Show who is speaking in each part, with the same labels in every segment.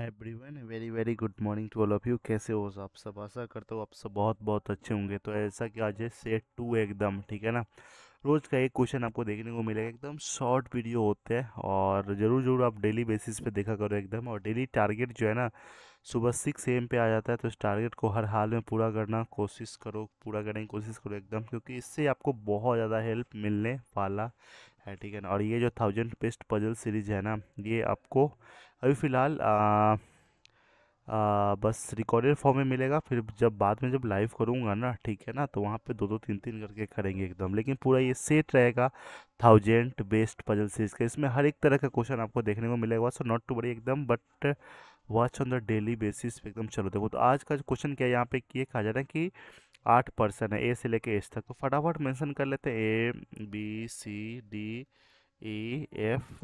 Speaker 1: everyone very very good morning to all of you कैसे हो आप सब आशा करते हो आप सब बहुत बहुत अच्छे होंगे तो ऐसा कि आज है सेट टू एकदम ठीक है ना रोज़ का एक क्वेश्चन आपको देखने को मिलेगा एकदम शॉर्ट वीडियो होते हैं और ज़रूर ज़रूर आप डेली बेसिस पे देखा करो एकदम और डेली टारगेट जो है ना सुबह सिक्स एम पे आ जाता है तो इस टारगेट को हर हाल में पूरा करना कोशिश करो पूरा करने की कोशिश करो एकदम क्योंकि इससे आपको बहुत ज़्यादा हेल्प मिलने वाला है ठीक है ना और ये जो थाउजेंड पेस्ट पजल सीरीज है ना ये आपको अभी फ़िलहाल बस रिकॉर्डेड फॉर्म में मिलेगा फिर जब बाद में जब लाइव करूँगा ना ठीक है ना तो वहाँ पे दो दो तीन तीन करके करेंगे एकदम लेकिन पूरा ये सेट रहेगा थाउजेंड बेस्ट पजल सीरीज का इसमें हर एक तरह का क्वेश्चन आपको देखने को मिलेगा सो नॉट टू बड़ी एकदम but watch on the daily basis पे एकदम चलो देखो तो आज का क्वेश्चन क्या है यहाँ पे ये कहा जा रहा है कि आठ पर्सन है ए से लेके एच तक तो फटाफट मेंशन कर लेते हैं A B C D E F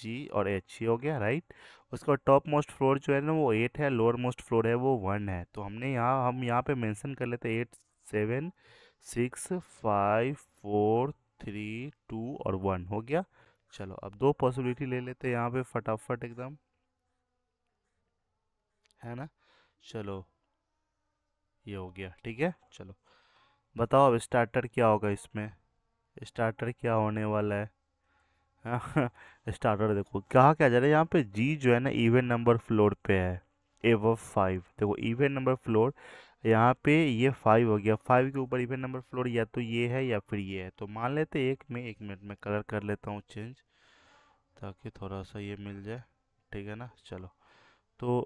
Speaker 1: G और एच ही हो गया राइट उसका टॉप मोस्ट फ्लोर जो है ना वो एट है लोअर मोस्ट फ्लोर है वो वन है तो हमने यहाँ हम यहाँ पे मेंशन कर लेते हैं eight seven six five four three two और वन हो गया चलो अब दो पॉसिबिलिटी ले लेते हैं यहाँ पे फटाफट एकदम है ना चलो ये हो गया ठीक है चलो बताओ अब स्टार्टर क्या होगा इसमें स्टार्टर क्या होने वाला है स्टार्टर देखो कहा क्या जा रहा है यहाँ पे जी जो है ना इवेंट नंबर फ्लोर पे है एव फाइव देखो इवेंट नंबर फ्लोर यहाँ पे ये फाइव हो गया फाइव के ऊपर इवेंट नंबर फ्लोर या तो ये है या फिर ये है तो मान लेते एक में एक मिनट में कलर कर लेता हूँ चेंज ताकि थोड़ा सा ये मिल जाए ठीक है ना चलो तो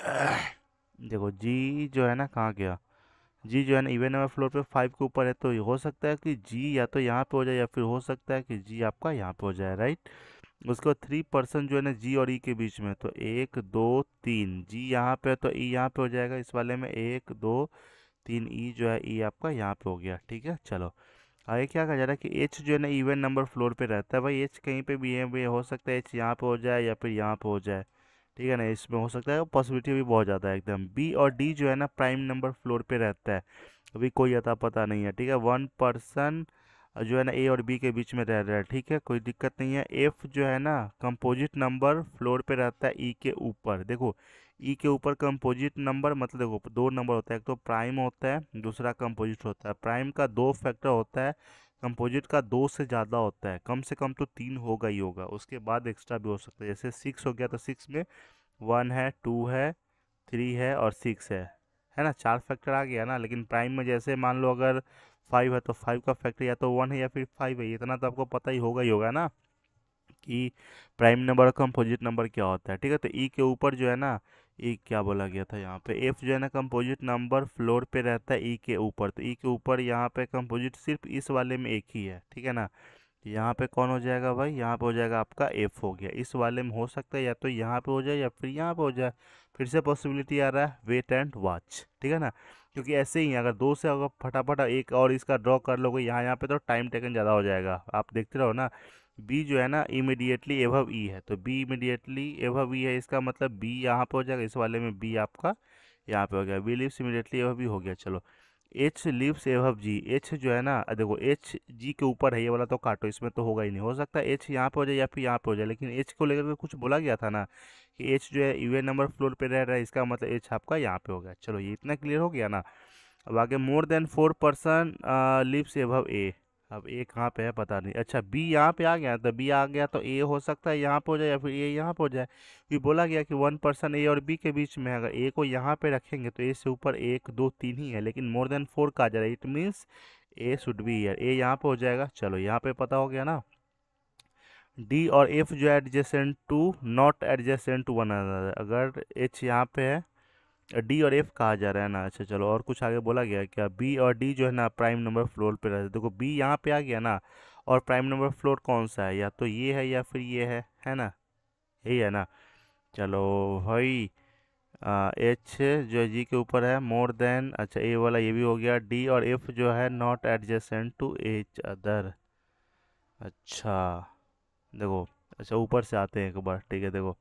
Speaker 1: देखो जी जो है ना कहाँ गया जी जो है ना इवन नंबर फ्लोर पे फाइव के ऊपर है तो हो सकता है कि जी या तो यहाँ पे हो जाए या फिर हो सकता है कि जी आपका यहाँ पे हो जाए राइट उसके बाद थ्री पर्सन जो है ना जी और ई e के बीच में तो एक दो तीन जी यहाँ पे तो ई e यहाँ पे हो जाएगा इस वाले में एक दो तीन ई e जो है ई e आपका यहाँ पे हो गया ठीक है चलो आगे क्या कहा जा रहा है कि एच जो है ना इवन नंबर फ्लोर पर रहता है भाई एच कहीं पर भी है भाई हो सकता है एच यहाँ पर हो जाए या फिर यहाँ पर हो जाए ठीक है ना इसमें हो सकता है पॉसिबिलिटी भी बहुत ज़्यादा है एकदम बी और डी जो है ना प्राइम नंबर फ्लोर पे रहता है अभी कोई अता पता नहीं है ठीक है वन पर्सन जो है ना ए और बी के बीच में रह रहा है ठीक है कोई दिक्कत नहीं है एफ जो है ना कंपोजिट नंबर फ्लोर पे रहता है ई e के ऊपर देखो ई e के ऊपर कंपोजिट नंबर मतलब देखो दो नंबर होता है एक तो प्राइम होता है दूसरा कंपोजिट होता है प्राइम का दो फैक्टर होता है कंपोजिट का दो से ज़्यादा होता है कम से कम तो तीन होगा ही होगा उसके बाद एक्स्ट्रा भी हो सकता है जैसे सिक्स हो गया तो सिक्स में वन है टू है थ्री है और सिक्स है है ना चार फैक्टर आ गया ना लेकिन प्राइम में जैसे मान लो अगर फाइव है तो फाइव का फैक्टर या तो वन है या फिर फाइव है इतना तो, तो आपको पता ही होगा ही होगा ना कि प्राइम नंबर कंपोजिट नंबर क्या होता है ठीक है तो ई e के ऊपर जो है ना ई e क्या बोला गया था यहाँ पे एफ जो है ना कंपोजिट नंबर फ्लोर पे रहता है ई e के ऊपर तो ई e के ऊपर यहाँ पे कंपोजिट सिर्फ इस वाले में एक ही है ठीक है ना यहाँ पे कौन हो जाएगा भाई यहाँ पे हो जाएगा आपका एफ हो गया इस वाले में हो सकता है या तो यहाँ पे हो जाए या फिर यहाँ पे हो जाए फिर से पॉसिबिलिटी आ रहा है वेट एंड वॉच ठीक है ना क्योंकि ऐसे ही अगर दो से अगर फटाफट एक और इसका ड्रॉ कर लोगे यहाँ यहाँ पे तो टाइम टेकन ज़्यादा हो जाएगा आप देखते रहो ना बी जो है ना इमिडिएटली एभव ई है तो बी इमिडिएटली एभव ई है इसका मतलब बी यहाँ पे हो जाएगा इस वाले में बी आपका यहाँ पे हो गया B lives immediately above E हो गया चलो H lives above G H जो है ना देखो एच जी के ऊपर है ये वाला तो काटो इसमें तो होगा ही नहीं हो सकता एच यहाँ पे हो जाए या फिर यहाँ पे हो जाए लेकिन एच को लेकर के कुछ बोला गया था ना कि एच जो है यू नंबर फ्लोर पर रह रहा है इसका मतलब एच आपका यहाँ पे हो गया चलो ये इतना क्लियर हो गया ना अब आगे more than four person lives above A अब ए कहाँ पे है पता नहीं अच्छा बी यहाँ पे आ गया तो बी आ गया तो ए हो सकता है यहाँ पे हो जाए या फिर ए यहाँ पे हो जाए क्योंकि बोला गया कि वन पर्सन ए और बी के बीच में अगर ए को यहाँ पे रखेंगे तो ए से ऊपर एक दो तीन ही है लेकिन मोर देन फोर का जा रहा है it means A should be year A यहाँ पे हो जाएगा चलो यहाँ पे पता हो गया ना डी और एफ जो है adjacent to not adjacent to one अगर एच यहाँ पे है डी और एफ कहा जा रहा है ना अच्छा चलो और कुछ आगे बोला गया क्या बी और डी जो है ना प्राइम नंबर फ्लोर पे रहते देखो बी यहाँ पे आ गया ना और प्राइम नंबर फ्लोर कौन सा है या तो ये है या फिर ये है है ना यही है ना चलो भाई एच जो है जी के ऊपर है मोर देन अच्छा ए वाला ये भी हो गया डी और एफ जो है not adjacent to each other अच्छा देखो अच्छा ऊपर से आते हैं एक बार ठीक है देखो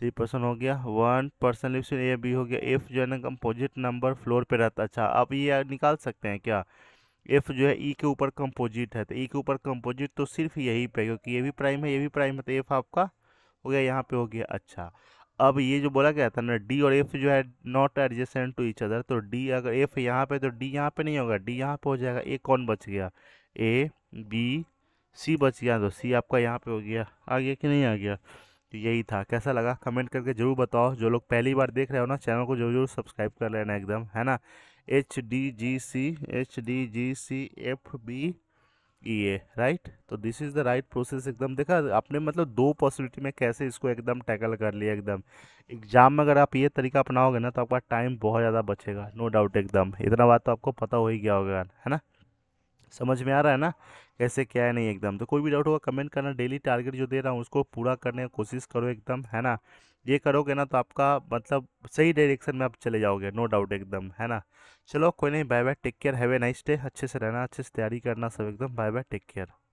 Speaker 1: थ्री पर्सन हो गया one person lives A B हो गया एफ जो है ना कंपोजिट नंबर फ्लोर पे रहता अच्छा आप ये निकाल सकते हैं क्या एफ जो है ई e के ऊपर कंपोजिट है तो ई e के ऊपर कंपोजिट तो सिर्फ यही पे क्योंकि ये भी प्राइम है ये भी प्राइम है तो एफ आपका हो गया यहाँ पे हो गया अच्छा अब ये जो बोला गया था ना डी और एफ जो है not adjacent to each other तो डी अगर एफ यहाँ पे तो डी यहाँ पे नहीं होगा डी यहाँ पे हो जाएगा ए कौन बच गया ए बी सी बच गया तो सी आपका यहाँ पे हो गया आ गया कि नहीं आ गया यही था कैसा लगा कमेंट करके ज़रूर बताओ जो लोग पहली बार देख रहे हो ना चैनल को जरूर सब्सक्राइब कर लेना एकदम है ना H D G C H D G C F B E A right तो this is the right process एकदम देखा आपने मतलब दो पॉसिबिलिटी में कैसे इसको एकदम टैकल कर लिया एकदम एग्जाम में अगर आप ये तरीका अपनाओगे ना तो आपका टाइम बहुत ज़्यादा बचेगा नो डाउट एकदम इतना बात तो आपको पता हो ही गया होगा है ना समझ में आ रहा है ना कैसे क्या है नहीं एकदम तो कोई भी डाउट होगा कमेंट करना डेली टारगेट जो दे रहा हूँ उसको पूरा करने की कोशिश करो एकदम है ना ये करोगे ना तो आपका मतलब सही डायरेक्शन में आप चले जाओगे नो डाउट एकदम है ना चलो कोई नहीं bye bye take care have a nice day अच्छे से रहना अच्छे से तैयारी करना सब एकदम बाय बाय टेक केयर